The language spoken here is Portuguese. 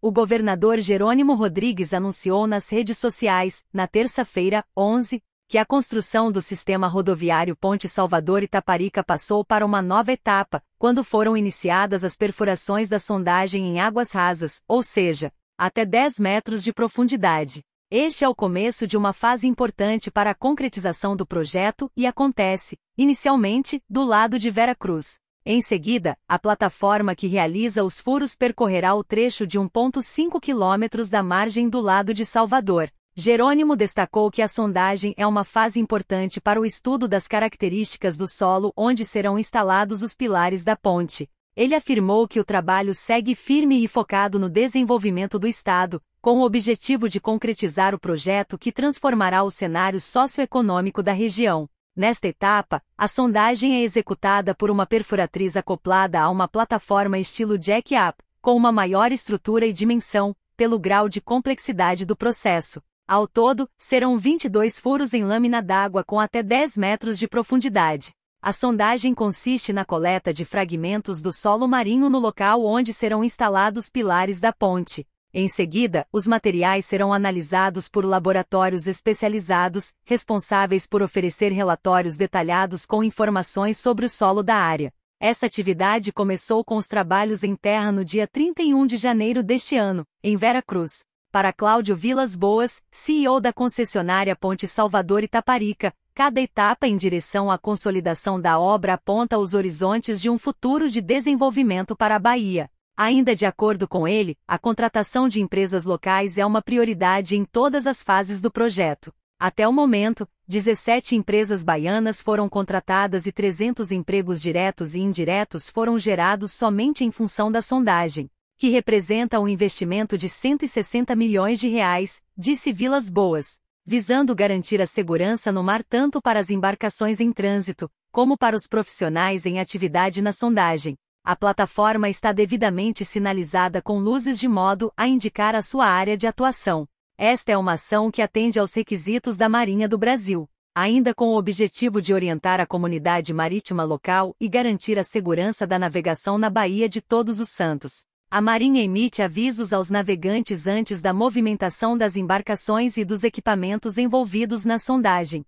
O governador Jerônimo Rodrigues anunciou nas redes sociais, na terça-feira, 11, que a construção do sistema rodoviário Ponte Salvador-Itaparica passou para uma nova etapa, quando foram iniciadas as perfurações da sondagem em águas rasas, ou seja, até 10 metros de profundidade. Este é o começo de uma fase importante para a concretização do projeto e acontece, inicialmente, do lado de Vera Cruz. Em seguida, a plataforma que realiza os furos percorrerá o trecho de 1,5 quilômetros da margem do lado de Salvador. Jerônimo destacou que a sondagem é uma fase importante para o estudo das características do solo onde serão instalados os pilares da ponte. Ele afirmou que o trabalho segue firme e focado no desenvolvimento do Estado, com o objetivo de concretizar o projeto que transformará o cenário socioeconômico da região. Nesta etapa, a sondagem é executada por uma perfuratriz acoplada a uma plataforma estilo jack-up, com uma maior estrutura e dimensão, pelo grau de complexidade do processo. Ao todo, serão 22 furos em lâmina d'água com até 10 metros de profundidade. A sondagem consiste na coleta de fragmentos do solo marinho no local onde serão instalados pilares da ponte, em seguida, os materiais serão analisados por laboratórios especializados, responsáveis por oferecer relatórios detalhados com informações sobre o solo da área. Essa atividade começou com os trabalhos em terra no dia 31 de janeiro deste ano, em Vera Cruz. Para Cláudio Vilas Boas, CEO da concessionária Ponte Salvador Itaparica, cada etapa em direção à consolidação da obra aponta os horizontes de um futuro de desenvolvimento para a Bahia. Ainda de acordo com ele, a contratação de empresas locais é uma prioridade em todas as fases do projeto. Até o momento, 17 empresas baianas foram contratadas e 300 empregos diretos e indiretos foram gerados somente em função da sondagem, que representa um investimento de 160 milhões de reais, disse Vilas Boas, visando garantir a segurança no mar tanto para as embarcações em trânsito, como para os profissionais em atividade na sondagem, a plataforma está devidamente sinalizada com luzes de modo a indicar a sua área de atuação. Esta é uma ação que atende aos requisitos da Marinha do Brasil, ainda com o objetivo de orientar a comunidade marítima local e garantir a segurança da navegação na Baía de Todos os Santos. A Marinha emite avisos aos navegantes antes da movimentação das embarcações e dos equipamentos envolvidos na sondagem,